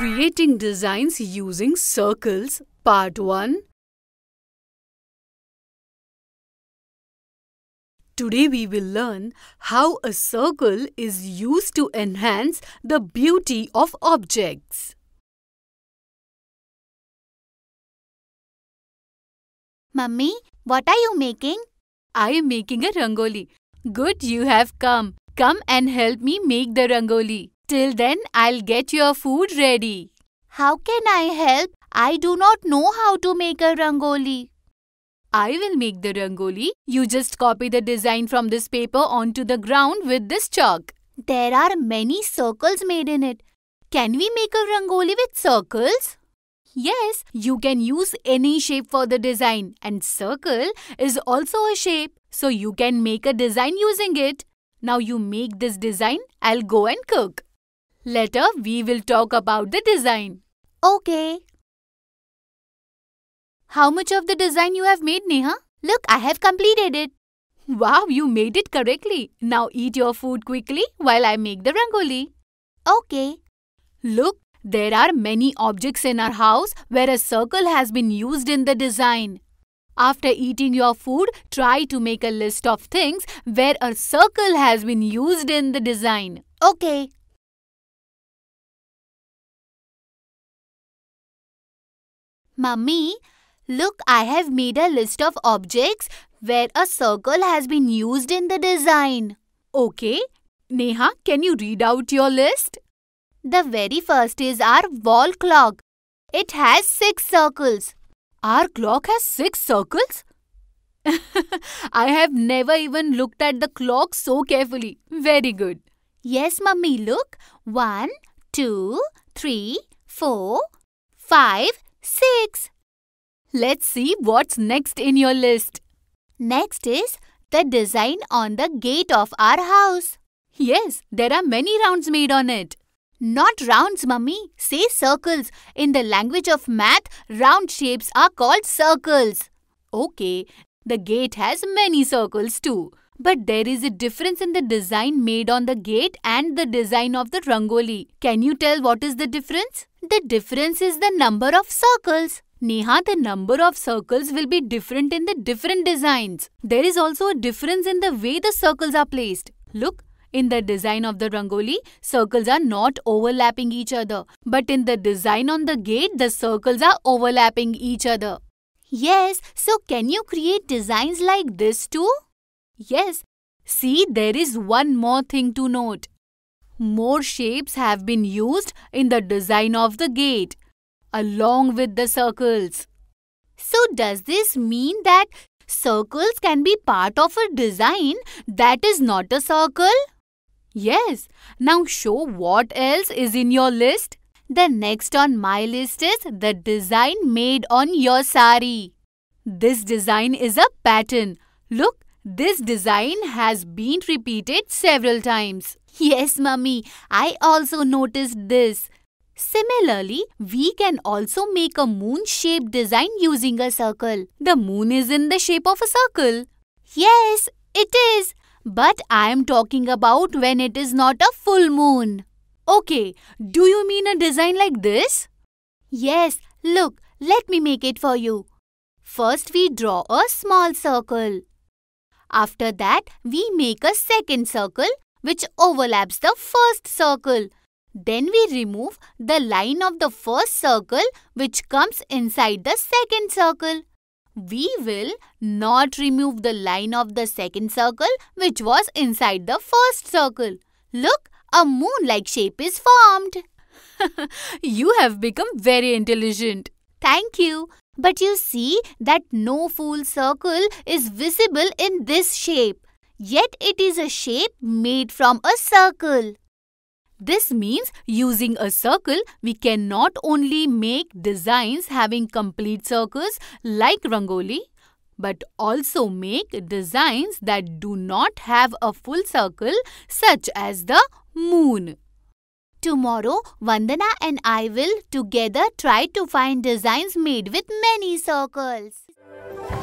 Creating Designs Using Circles Part 1 Today we will learn how a circle is used to enhance the beauty of objects. Mummy, what are you making? I am making a rangoli. Good you have come. Come and help me make the rangoli. Till then, I'll get your food ready. How can I help? I do not know how to make a rangoli. I will make the rangoli. You just copy the design from this paper onto the ground with this chalk. There are many circles made in it. Can we make a rangoli with circles? Yes, you can use any shape for the design and circle is also a shape. So you can make a design using it. Now you make this design, I'll go and cook. Later, we will talk about the design. Okay. How much of the design you have made, Neha? Look, I have completed it. Wow, you made it correctly. Now eat your food quickly while I make the rangoli. Okay. Look, there are many objects in our house where a circle has been used in the design. After eating your food, try to make a list of things where a circle has been used in the design. Okay. Mummy, look, I have made a list of objects where a circle has been used in the design. Okay. Neha, can you read out your list? The very first is our wall clock. It has six circles. Our clock has six circles? I have never even looked at the clock so carefully. Very good. Yes, mummy, look. One, two, three, four, five, 6. Let's see what's next in your list. Next is the design on the gate of our house. Yes, there are many rounds made on it. Not rounds, mummy. Say circles. In the language of math, round shapes are called circles. Okay, the gate has many circles too. But there is a difference in the design made on the gate and the design of the rangoli. Can you tell what is the difference? The difference is the number of circles. Neha, the number of circles will be different in the different designs. There is also a difference in the way the circles are placed. Look, in the design of the rangoli, circles are not overlapping each other. But in the design on the gate, the circles are overlapping each other. Yes, so can you create designs like this too? Yes, see there is one more thing to note. More shapes have been used in the design of the gate, along with the circles. So does this mean that circles can be part of a design that is not a circle? Yes. Now show what else is in your list. The next on my list is the design made on your sari. This design is a pattern. Look, this design has been repeated several times. Yes, mummy, I also noticed this. Similarly, we can also make a moon-shaped design using a circle. The moon is in the shape of a circle. Yes, it is. But I am talking about when it is not a full moon. Okay, do you mean a design like this? Yes, look, let me make it for you. First we draw a small circle. After that, we make a second circle which overlaps the first circle. Then we remove the line of the first circle which comes inside the second circle. We will not remove the line of the second circle which was inside the first circle. Look, a moon-like shape is formed. you have become very intelligent. Thank you. But you see that no full circle is visible in this shape. Yet it is a shape made from a circle. This means using a circle, we can not only make designs having complete circles like Rangoli, but also make designs that do not have a full circle such as the moon. Tomorrow, Vandana and I will together try to find designs made with many circles.